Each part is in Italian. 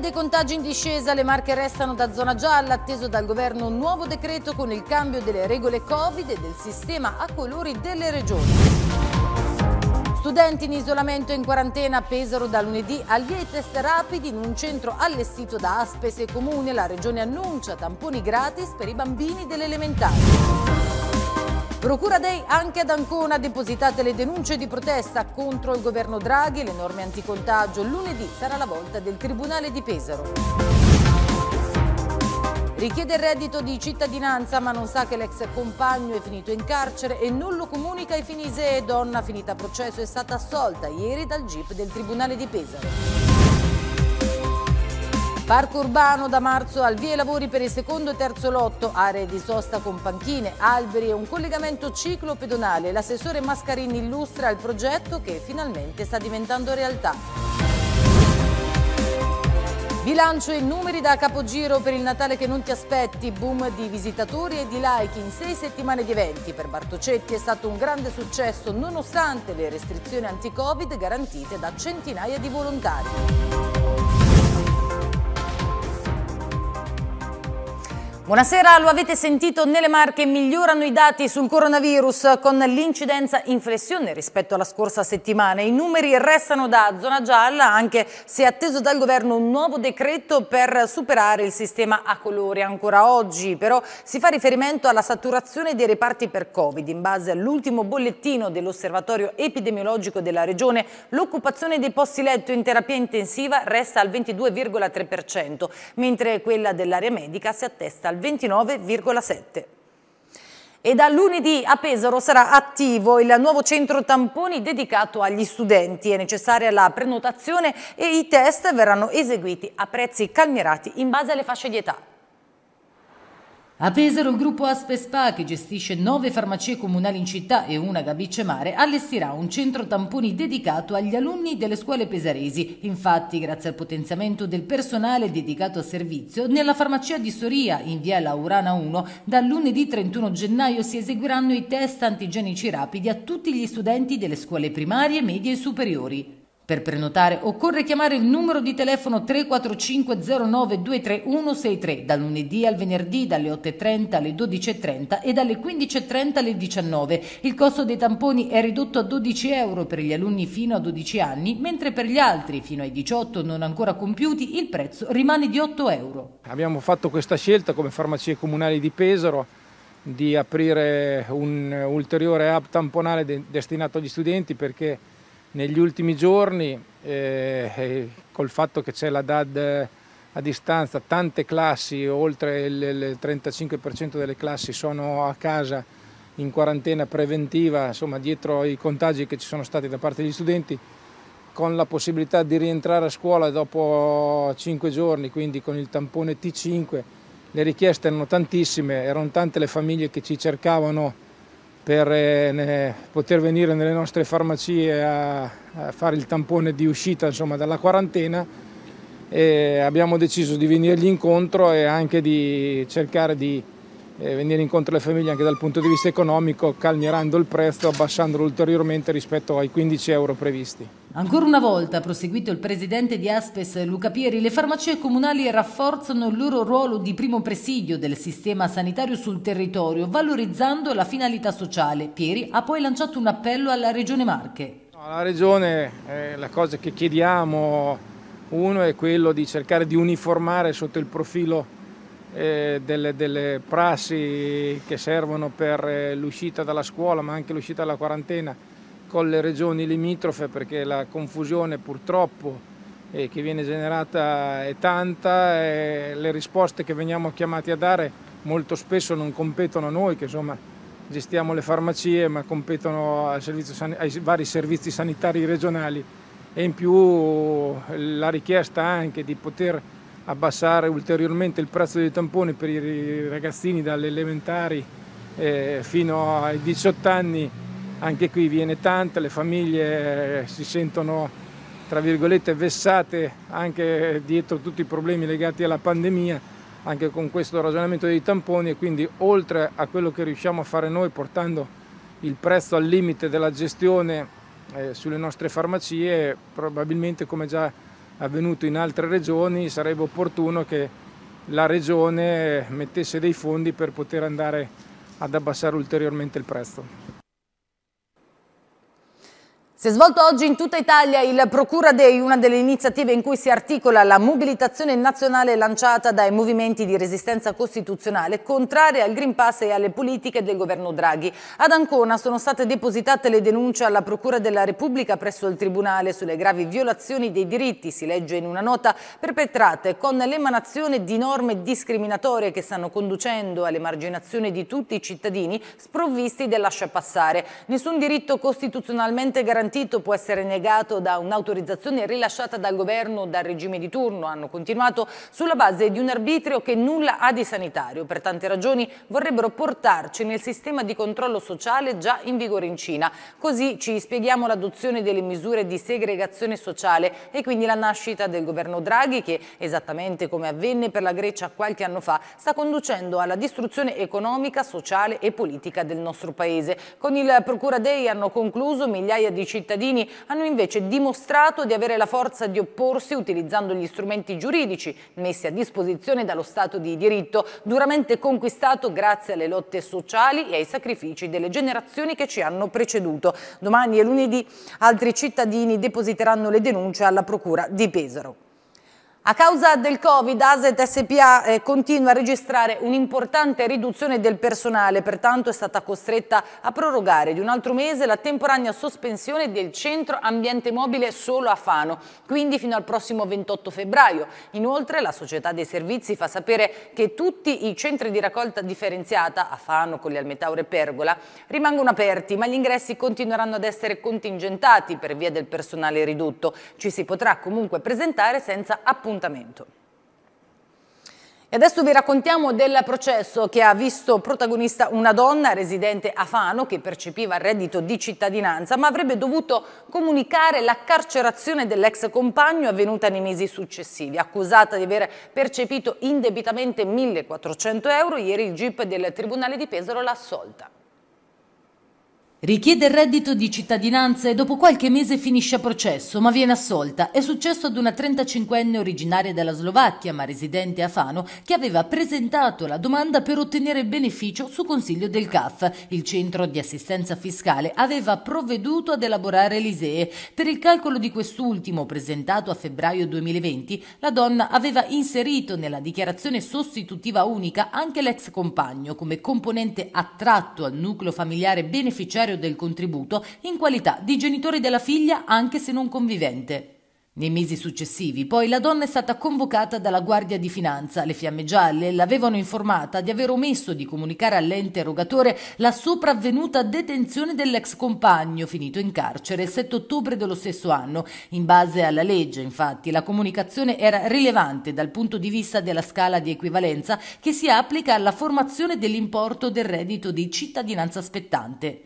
dei contagi in discesa, le marche restano da zona gialla, atteso dal governo un nuovo decreto con il cambio delle regole Covid e del sistema a colori delle regioni. Studenti in isolamento e in quarantena pesero da lunedì allievi test rapidi in un centro allestito da Aspes e Comune. La regione annuncia tamponi gratis per i bambini dell'elementare. Procura dei anche ad Ancona, depositate le denunce di protesta contro il governo Draghi, le norme anticontagio. Lunedì sarà la volta del Tribunale di Pesaro. Richiede il reddito di cittadinanza ma non sa che l'ex compagno è finito in carcere e non lo comunica ai finisee. Donna finita a processo è stata assolta ieri dal GIP del Tribunale di Pesaro. Parco urbano da marzo al via i lavori per il secondo e terzo lotto, aree di sosta con panchine, alberi e un collegamento ciclo pedonale. L'assessore Mascarini illustra il progetto che finalmente sta diventando realtà. Bilancio e numeri da capogiro per il Natale che non ti aspetti, boom di visitatori e di like in sei settimane di eventi. Per Bartocetti è stato un grande successo nonostante le restrizioni anti-covid garantite da centinaia di volontari. Buonasera, lo avete sentito nelle marche, migliorano i dati sul coronavirus con l'incidenza in flessione rispetto alla scorsa settimana. I numeri restano da zona gialla anche se è atteso dal governo un nuovo decreto per superare il sistema a colori. Ancora oggi però si fa riferimento alla saturazione dei reparti per Covid. In base all'ultimo bollettino dell'osservatorio epidemiologico della regione l'occupazione dei posti letto in terapia intensiva resta al 22,3% mentre quella dell'area medica si attesta al 29,7. E da lunedì a Pesaro sarà attivo il nuovo centro tamponi dedicato agli studenti. È necessaria la prenotazione e i test verranno eseguiti a prezzi calmierati in base alle fasce di età. A Pesaro il gruppo Aspe Spa, che gestisce nove farmacie comunali in città e una da Bicemare, allestirà un centro tamponi dedicato agli alunni delle scuole pesaresi. Infatti, grazie al potenziamento del personale dedicato al servizio, nella farmacia di Soria, in via Laurana 1, dal lunedì 31 gennaio si eseguiranno i test antigenici rapidi a tutti gli studenti delle scuole primarie, medie e superiori. Per prenotare occorre chiamare il numero di telefono 345-0923-163 dal lunedì al venerdì dalle 8.30 alle 12.30 e dalle 15.30 alle 19. Il costo dei tamponi è ridotto a 12 euro per gli alunni fino a 12 anni, mentre per gli altri fino ai 18 non ancora compiuti il prezzo rimane di 8 euro. Abbiamo fatto questa scelta come farmacie comunali di Pesaro di aprire un ulteriore app tamponale de destinato agli studenti perché negli ultimi giorni, eh, eh, col fatto che c'è la DAD eh, a distanza, tante classi, oltre il 35% delle classi sono a casa in quarantena preventiva, insomma dietro i contagi che ci sono stati da parte degli studenti, con la possibilità di rientrare a scuola dopo 5 giorni, quindi con il tampone T5, le richieste erano tantissime, erano tante le famiglie che ci cercavano per eh, poter venire nelle nostre farmacie a, fare il tampone di uscita insomma, dalla quarantena e abbiamo deciso di venirgli incontro e anche di cercare di eh, venire incontro alle famiglie anche dal punto di vista economico, calmierando il prezzo, abbassandolo ulteriormente rispetto ai 15 euro previsti. Ancora una volta, ha proseguito il presidente di Aspes Luca Pieri, le farmacie comunali rafforzano il loro ruolo di primo presidio del sistema sanitario sul territorio, valorizzando la finalità sociale. Pieri ha poi lanciato un appello alla Regione Marche. Alla Regione eh, la cosa che chiediamo, uno, è quello di cercare di uniformare sotto il profilo eh, delle, delle, prassi che servono per eh, l'uscita dalla scuola, ma anche l'uscita dalla quarantena, con le regioni limitrofe perché la confusione purtroppo eh, che viene generata è tanta e le risposte che veniamo chiamati a dare molto spesso non competono a noi che insomma gestiamo le farmacie ma competono servizio, ai vari servizi sanitari regionali e in più la richiesta anche di poter abbassare ulteriormente il prezzo dei tamponi per i ragazzini dalle elementari eh, fino ai 18 anni anche qui viene tanta, le famiglie eh, si sentono tra virgolette vessate anche dietro tutti i problemi legati alla pandemia, anche con questo ragionamento dei tamponi e quindi oltre a quello che riusciamo a fare noi portando il prezzo al limite della gestione eh, sulle nostre farmacie, probabilmente come già avvenuto in altre regioni sarebbe opportuno che la regione eh, mettesse dei fondi per poter andare ad abbassare ulteriormente il prezzo. Si è svolto oggi in tutta Italia il Procura Day, una delle iniziative in cui si articola la mobilitazione nazionale lanciata dai movimenti di resistenza costituzionale contraria al Green Pass e alle politiche del governo Draghi. Ad Ancona sono state depositate le denunce alla Procura della Repubblica presso il Tribunale sulle gravi violazioni dei diritti, si legge in una nota, perpetrate con l'emanazione di norme discriminatorie che stanno conducendo all'emarginazione di tutti i cittadini sprovvisti del lasciapassare. Nessun diritto costituzionalmente garantito garantito può essere negato da un'autorizzazione rilasciata dal governo o dal regime di turno, hanno continuato sulla base di un arbitrio che nulla ha di sanitario. Per tante ragioni vorrebbero portarci nel sistema di controllo sociale già in vigore in Cina. Così ci spieghiamo l'adozione delle misure di segregazione sociale e quindi la nascita del governo Draghi che, esattamente come avvenne per la Grecia qualche anno fa, sta conducendo alla distruzione economica, sociale e politica del nostro Paese. Con il Procura Dei hanno concluso migliaia di cittadini cittadini hanno invece dimostrato di avere la forza di opporsi utilizzando gli strumenti giuridici messi a disposizione dallo Stato di diritto, duramente conquistato grazie alle lotte sociali e ai sacrifici delle generazioni che ci hanno preceduto. Domani e lunedì altri cittadini depositeranno le denunce alla Procura di Pesaro. A causa del Covid, ASET SPA eh, continua a registrare un'importante riduzione del personale, pertanto è stata costretta a prorogare di un altro mese la temporanea sospensione del centro ambiente mobile solo a Fano, quindi fino al prossimo 28 febbraio. Inoltre la società dei servizi fa sapere che tutti i centri di raccolta differenziata a Fano, con le Almetaure e Pergola rimangono aperti, ma gli ingressi continueranno ad essere contingentati per via del personale ridotto. Ci si potrà comunque presentare senza appuntamento appuntamento. E adesso vi raccontiamo del processo che ha visto protagonista una donna residente a Fano che percepiva il reddito di cittadinanza ma avrebbe dovuto comunicare la carcerazione dell'ex compagno avvenuta nei mesi successivi. Accusata di aver percepito indebitamente 1.400 euro, ieri il GIP del Tribunale di Pesaro l'ha assolta. Richiede il reddito di cittadinanza e dopo qualche mese finisce a processo, ma viene assolta. È successo ad una 35enne originaria della Slovacchia, ma residente a Fano, che aveva presentato la domanda per ottenere beneficio su consiglio del CAF. Il centro di assistenza fiscale aveva provveduto ad elaborare l'ISEE. Per il calcolo di quest'ultimo, presentato a febbraio 2020, la donna aveva inserito nella dichiarazione sostitutiva unica anche l'ex compagno come componente attratto al nucleo familiare beneficiario beneficiario del contributo in qualità di genitore della figlia anche se non convivente. Nei mesi successivi, poi, la donna è stata convocata dalla Guardia di Finanza. Le Fiamme Gialle l'avevano informata di aver omesso di comunicare all'ente erogatore la sopravvenuta detenzione dell'ex compagno, finito in carcere il 7 ottobre dello stesso anno. In base alla legge, infatti, la comunicazione era rilevante dal punto di vista della scala di equivalenza che si applica alla formazione dell'importo del reddito di cittadinanza spettante.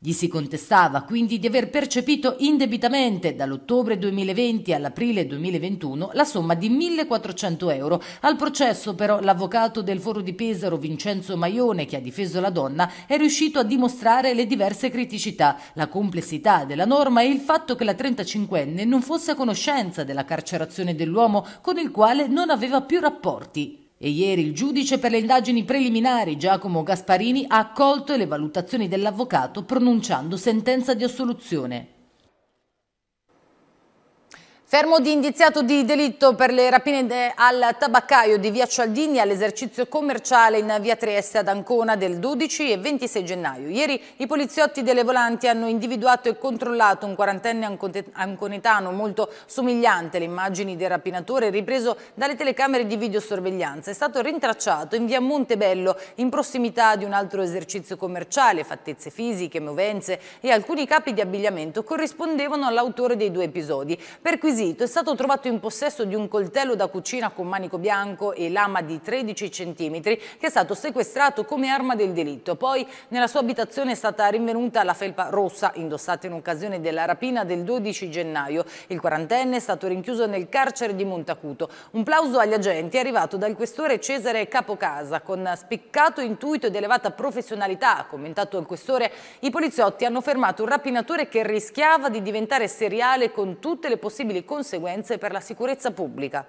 Gli si contestava quindi di aver percepito indebitamente dall'ottobre 2020 all'aprile 2021 la somma di 1.400 euro. Al processo però l'avvocato del foro di Pesaro Vincenzo Maione, che ha difeso la donna, è riuscito a dimostrare le diverse criticità, la complessità della norma e il fatto che la 35enne non fosse a conoscenza della carcerazione dell'uomo con il quale non aveva più rapporti. E ieri il giudice per le indagini preliminari Giacomo Gasparini ha accolto le valutazioni dell'avvocato pronunciando sentenza di assoluzione. Fermo di indiziato di delitto per le rapine eh, al tabaccaio di via Cialdini all'esercizio commerciale in via Trieste ad Ancona del 12 e 26 gennaio. Ieri i poliziotti delle volanti hanno individuato e controllato un quarantenne anconetano molto somigliante alle immagini del rapinatore ripreso dalle telecamere di videosorveglianza. È stato rintracciato in via Montebello in prossimità di un altro esercizio commerciale. Fattezze fisiche, movenze e alcuni capi di abbigliamento corrispondevano all'autore dei due episodi. Perquisiti Quesito è stato trovato in possesso di un coltello da cucina con manico bianco e lama di 13 cm che è stato sequestrato come arma del delitto. Poi nella sua abitazione è stata rinvenuta la felpa rossa indossata in occasione della rapina del 12 gennaio. Il quarantenne è stato rinchiuso nel carcere di Montacuto. Un plauso agli agenti è arrivato dal questore Cesare Capocasa con spiccato intuito ed elevata professionalità, ha commentato il questore, i poliziotti hanno fermato un rapinatore che rischiava di diventare seriale con tutte le possibili conseguenze per la sicurezza pubblica.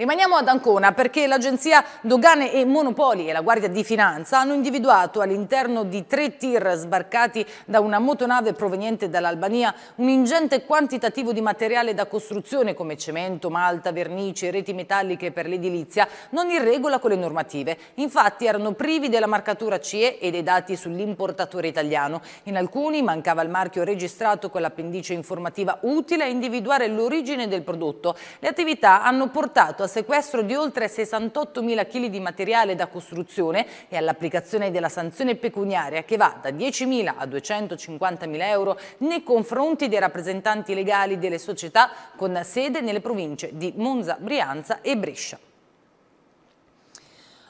Rimaniamo ad Ancona perché l'Agenzia Dogane e Monopoli e la Guardia di Finanza hanno individuato all'interno di tre tir sbarcati da una motonave proveniente dall'Albania un ingente quantitativo di materiale da costruzione come cemento, malta, vernici e reti metalliche per l'edilizia non in regola con le normative. Infatti erano privi della marcatura CE e dei dati sull'importatore italiano. In alcuni mancava il marchio registrato con l'appendice informativa utile a individuare l'origine del prodotto. Le attività hanno portato a sequestro di oltre 68.000 kg di materiale da costruzione e all'applicazione della sanzione pecuniaria che va da 10.000 a 250.000 euro nei confronti dei rappresentanti legali delle società con sede nelle province di Monza, Brianza e Brescia.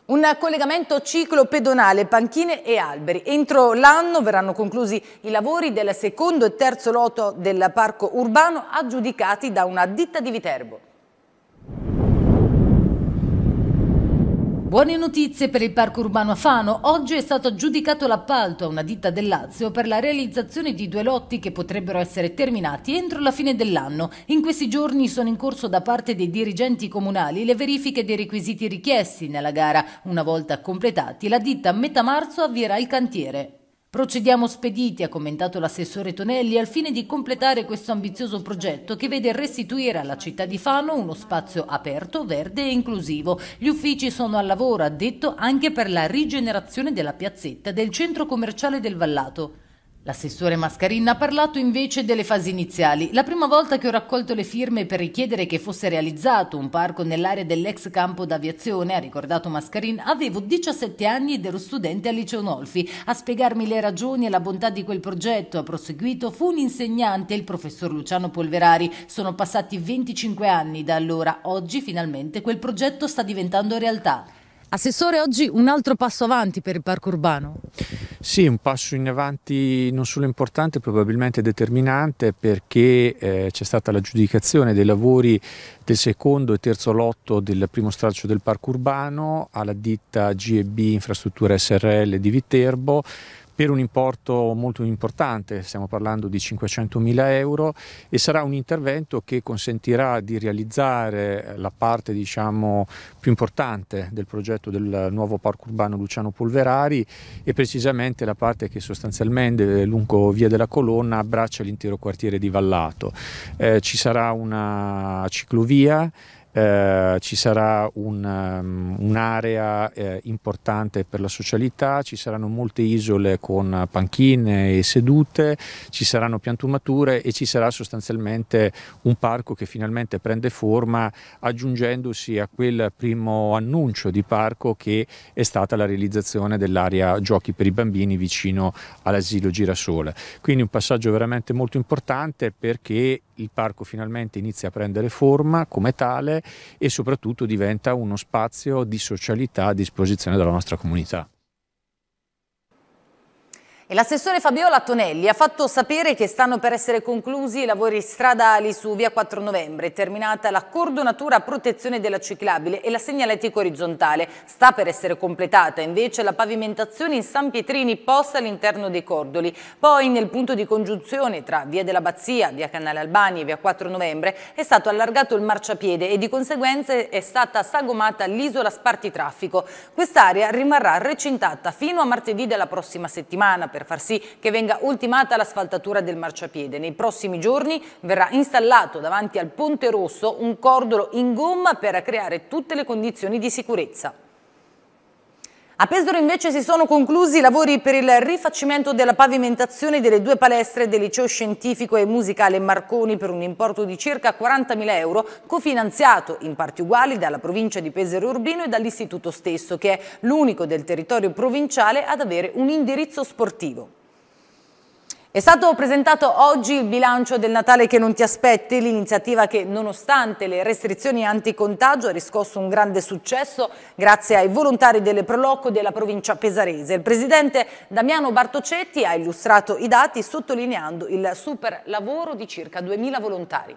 Un collegamento ciclo pedonale, panchine e alberi. Entro l'anno verranno conclusi i lavori del secondo e terzo loto del parco urbano aggiudicati da una ditta di Viterbo. Buone notizie per il Parco Urbano a Fano. Oggi è stato aggiudicato l'appalto a una ditta del Lazio per la realizzazione di due lotti che potrebbero essere terminati entro la fine dell'anno. In questi giorni sono in corso da parte dei dirigenti comunali le verifiche dei requisiti richiesti nella gara. Una volta completati, la ditta a metà marzo avvierà il cantiere. Procediamo spediti, ha commentato l'assessore Tonelli, al fine di completare questo ambizioso progetto che vede restituire alla città di Fano uno spazio aperto, verde e inclusivo. Gli uffici sono al lavoro, ha detto, anche per la rigenerazione della piazzetta del centro commerciale del Vallato. L'assessore Mascarin ha parlato invece delle fasi iniziali. La prima volta che ho raccolto le firme per richiedere che fosse realizzato un parco nell'area dell'ex campo d'aviazione, ha ricordato Mascarin, avevo 17 anni ed ero studente al liceo Nolfi. A spiegarmi le ragioni e la bontà di quel progetto, ha proseguito, fu un insegnante, il professor Luciano Polverari. Sono passati 25 anni da allora. Oggi finalmente quel progetto sta diventando realtà. Assessore, oggi un altro passo avanti per il parco urbano? Sì, un passo in avanti non solo importante, probabilmente determinante perché eh, c'è stata l'aggiudicazione dei lavori del secondo e terzo lotto del primo stralcio del parco urbano alla ditta GEB Infrastruttura SRL di Viterbo per un importo molto importante, stiamo parlando di 500.000 euro e sarà un intervento che consentirà di realizzare la parte diciamo, più importante del progetto del nuovo parco urbano Luciano Polverari e precisamente la parte che sostanzialmente lungo via della colonna abbraccia l'intero quartiere di Vallato. Eh, ci sarà una ciclovia eh, ci sarà ehm, un'area um, un eh, importante per la socialità, ci saranno molte isole con panchine e sedute, ci saranno piantumature e ci sarà sostanzialmente un parco che finalmente prende forma aggiungendosi a quel primo annuncio di parco che è stata la realizzazione dell'area giochi per i bambini vicino all'asilo Girasole. Quindi un passaggio veramente molto importante perché il parco finalmente inizia a prendere forma come tale e soprattutto diventa uno spazio di socialità a disposizione della nostra comunità. E l'assessore Fabiola Tonelli ha fatto sapere che stanno per essere conclusi i lavori stradali su via 4 novembre, terminata la cordonatura a protezione della ciclabile e la segnaletica orizzontale. Sta per essere completata invece la pavimentazione in San Pietrini posta all'interno dei cordoli. Poi nel punto di congiunzione tra via dell'Abbazia, via Canale Albani e via 4 novembre è stato allargato il marciapiede e di conseguenza è stata sagomata l'isola Sparti Traffico. Quest'area rimarrà recintata fino a martedì della prossima settimana per far sì che venga ultimata l'asfaltatura del marciapiede. Nei prossimi giorni verrà installato davanti al Ponte Rosso un cordolo in gomma per creare tutte le condizioni di sicurezza. A Pesaro invece si sono conclusi i lavori per il rifacimento della pavimentazione delle due palestre del liceo scientifico e musicale Marconi per un importo di circa 40.000 euro cofinanziato in parti uguali dalla provincia di Pesaro Urbino e dall'istituto stesso che è l'unico del territorio provinciale ad avere un indirizzo sportivo. È stato presentato oggi il bilancio del Natale che non ti aspetti, l'iniziativa che nonostante le restrizioni anticontagio ha riscosso un grande successo grazie ai volontari delle Proloco della provincia pesarese. Il presidente Damiano Bartocetti ha illustrato i dati sottolineando il super lavoro di circa 2.000 volontari.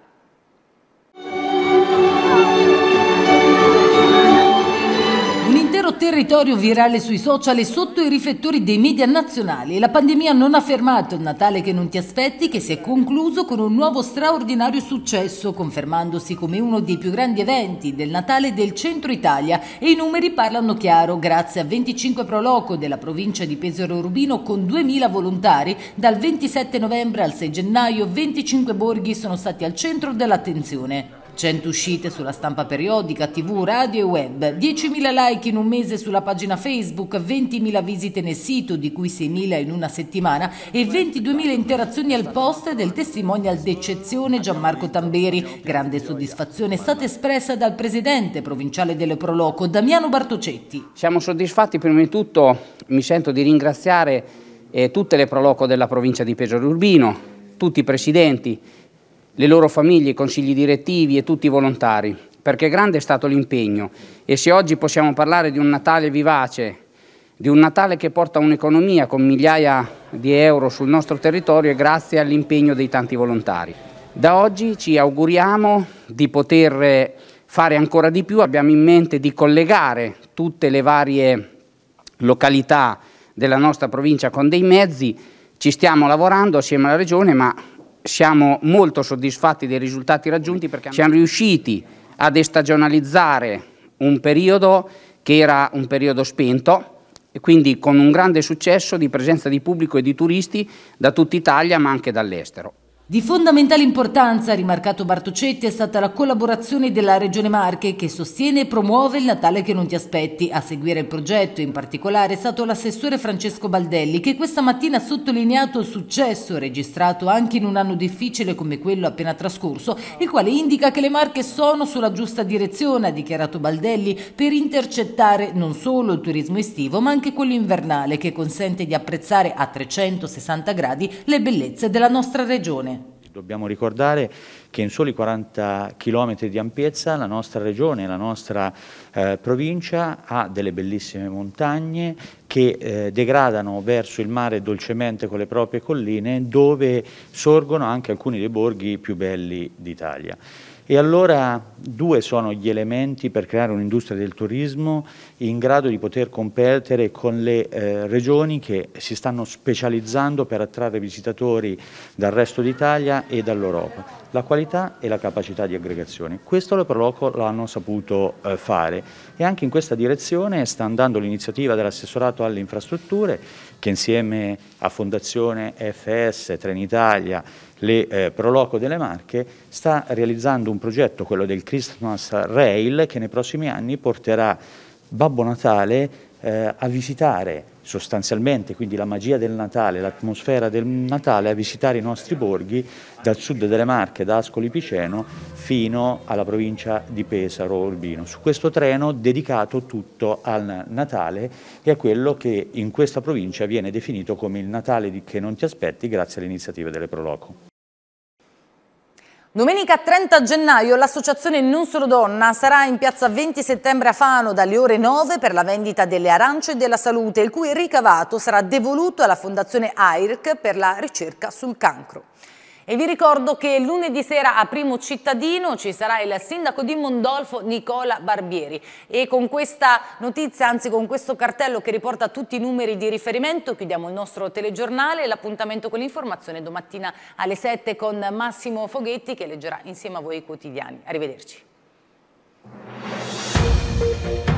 territorio virale sui social e sotto i riflettori dei media nazionali. La pandemia non ha fermato il Natale che non ti aspetti, che si è concluso con un nuovo straordinario successo, confermandosi come uno dei più grandi eventi del Natale del centro Italia. E i numeri parlano chiaro, grazie a 25 proloco della provincia di Pesaro Rubino con 2.000 volontari, dal 27 novembre al 6 gennaio 25 borghi sono stati al centro dell'attenzione. 100 uscite sulla stampa periodica, tv, radio e web, 10.000 like in un mese sulla pagina Facebook, 20.000 visite nel sito, di cui 6.000 in una settimana e 22.000 interazioni al post del testimonial d'eccezione Gianmarco Tamberi. Grande soddisfazione è stata espressa dal presidente provinciale delle Proloco, Damiano Bartocetti. Siamo soddisfatti, prima di tutto mi sento di ringraziare eh, tutte le Proloco della provincia di Pesaro Urbino, tutti i presidenti, le loro famiglie, i consigli direttivi e tutti i volontari, perché grande è stato l'impegno e se oggi possiamo parlare di un Natale vivace, di un Natale che porta un'economia con migliaia di euro sul nostro territorio è grazie all'impegno dei tanti volontari. Da oggi ci auguriamo di poter fare ancora di più, abbiamo in mente di collegare tutte le varie località della nostra provincia con dei mezzi, ci stiamo lavorando assieme alla Regione, ma siamo molto soddisfatti dei risultati raggiunti perché siamo riusciti a destagionalizzare un periodo che era un periodo spento e quindi con un grande successo di presenza di pubblico e di turisti da tutta Italia ma anche dall'estero. Di fondamentale importanza, ha rimarcato Bartocetti, è stata la collaborazione della Regione Marche che sostiene e promuove il Natale che non ti aspetti. A seguire il progetto in particolare è stato l'assessore Francesco Baldelli che questa mattina ha sottolineato il successo registrato anche in un anno difficile come quello appena trascorso, il quale indica che le Marche sono sulla giusta direzione, ha dichiarato Baldelli, per intercettare non solo il turismo estivo ma anche quello invernale che consente di apprezzare a 360 gradi le bellezze della nostra regione. Dobbiamo ricordare che in soli 40 km di ampiezza la nostra regione, la nostra eh, provincia ha delle bellissime montagne che eh, degradano verso il mare dolcemente con le proprie colline dove sorgono anche alcuni dei borghi più belli d'Italia. E allora due sono gli elementi per creare un'industria del turismo in grado di poter competere con le eh, regioni che si stanno specializzando per attrarre visitatori dal resto d'Italia e dall'Europa, la qualità e la capacità di aggregazione. Questo lo Proloco l'hanno saputo eh, fare e anche in questa direzione sta andando l'iniziativa dell'assessorato alle infrastrutture che insieme a Fondazione FS, Trenitalia le eh, Proloco delle Marche, sta realizzando un progetto, quello del Christmas Rail, che nei prossimi anni porterà Babbo Natale eh, a visitare sostanzialmente, quindi la magia del Natale, l'atmosfera del Natale, a visitare i nostri borghi dal sud delle Marche, da Ascoli Piceno fino alla provincia di Pesaro Urbino. Su questo treno dedicato tutto al Natale e a quello che in questa provincia viene definito come il Natale che non ti aspetti grazie alle iniziative delle Proloco. Domenica 30 gennaio l'associazione Non Solo Donna sarà in piazza 20 settembre a Fano dalle ore 9 per la vendita delle arance e della salute, il cui ricavato sarà devoluto alla fondazione AIRC per la ricerca sul cancro. E vi ricordo che lunedì sera a Primo Cittadino ci sarà il sindaco di Mondolfo Nicola Barbieri e con questa notizia, anzi con questo cartello che riporta tutti i numeri di riferimento chiudiamo il nostro telegiornale e l'appuntamento con l'informazione domattina alle 7 con Massimo Foghetti che leggerà insieme a voi i quotidiani. Arrivederci.